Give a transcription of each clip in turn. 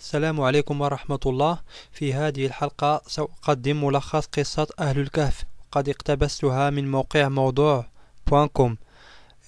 السلام عليكم ورحمة الله في هذه الحلقة سأقدم ملخص قصة أهل الكهف قد اقتبستها من موقع موضوع بوانكوم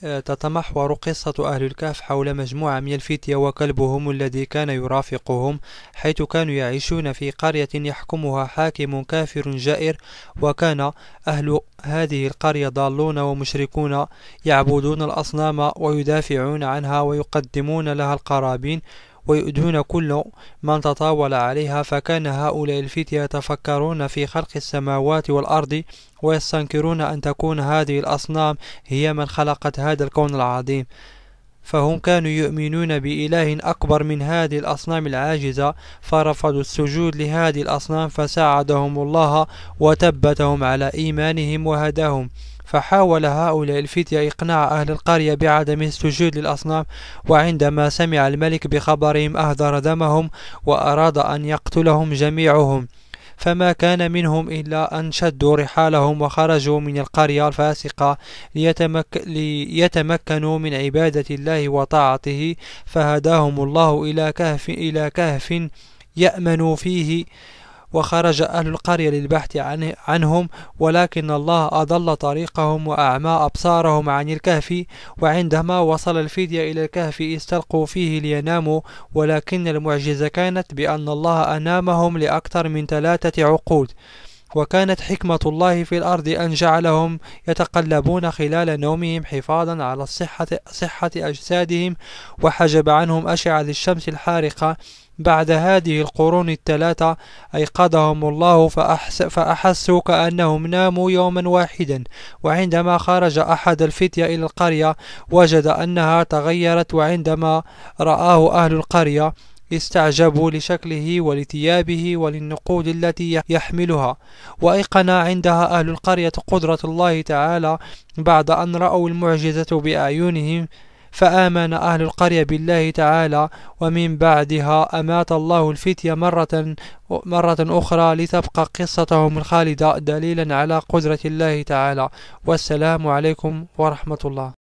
أه، تتمحور قصة أهل الكهف حول مجموعة من الفتية وكلبهم الذي كان يرافقهم حيث كانوا يعيشون في قرية يحكمها حاكم كافر جائر وكان أهل هذه القرية ضالون ومشركون يعبدون الأصنام ويدافعون عنها ويقدمون لها القرابين ويؤذون كل من تطاول عليها فكان هؤلاء الفتية يتفكرون في خلق السماوات والأرض ويستنكرون أن تكون هذه الأصنام هي من خلقت هذا الكون العظيم فهم كانوا يؤمنون بإله أكبر من هذه الأصنام العاجزة فرفضوا السجود لهذه الأصنام فساعدهم الله وثبتهم على إيمانهم وهداهم فحاول هؤلاء الفتية إقناع أهل القرية بعدم السجود للأصنام وعندما سمع الملك بخبرهم أهدر دمهم وأراد أن يقتلهم جميعهم فما كان منهم إلا أن شدوا رحالهم وخرجوا من القرية الفاسقة ليتمك ليتمكنوا من عبادة الله وطاعته فهداهم الله إلى كهف إلى كهف يأمن فيه وخرج أهل القرية للبحث عنه عنهم ولكن الله أضل طريقهم وأعمى أبصارهم عن الكهف وعندما وصل الفدية إلى الكهف استلقوا فيه ليناموا ولكن المعجزة كانت بأن الله أنامهم لأكثر من ثلاثة عقود وكانت حكمة الله في الأرض أن جعلهم يتقلبون خلال نومهم حفاظا على صحة, صحة أجسادهم وحجب عنهم أشعة الشمس الحارقة بعد هذه القرون الثلاثة أيقظهم الله فأحس فأحسوا كأنهم ناموا يوما واحدا وعندما خرج أحد الفتية إلى القرية وجد أنها تغيرت وعندما رآه أهل القرية استعجبوا لشكله ولثيابه وللنقود التي يحملها وأيقن عندها أهل القرية قدرة الله تعالى بعد أن رأوا المعجزة بأعينهم فآمن أهل القرية بالله تعالى ومن بعدها أمات الله الفتية مرة مرة أخرى لتبقى قصتهم الخالدة دليلا على قدرة الله تعالى والسلام عليكم ورحمة الله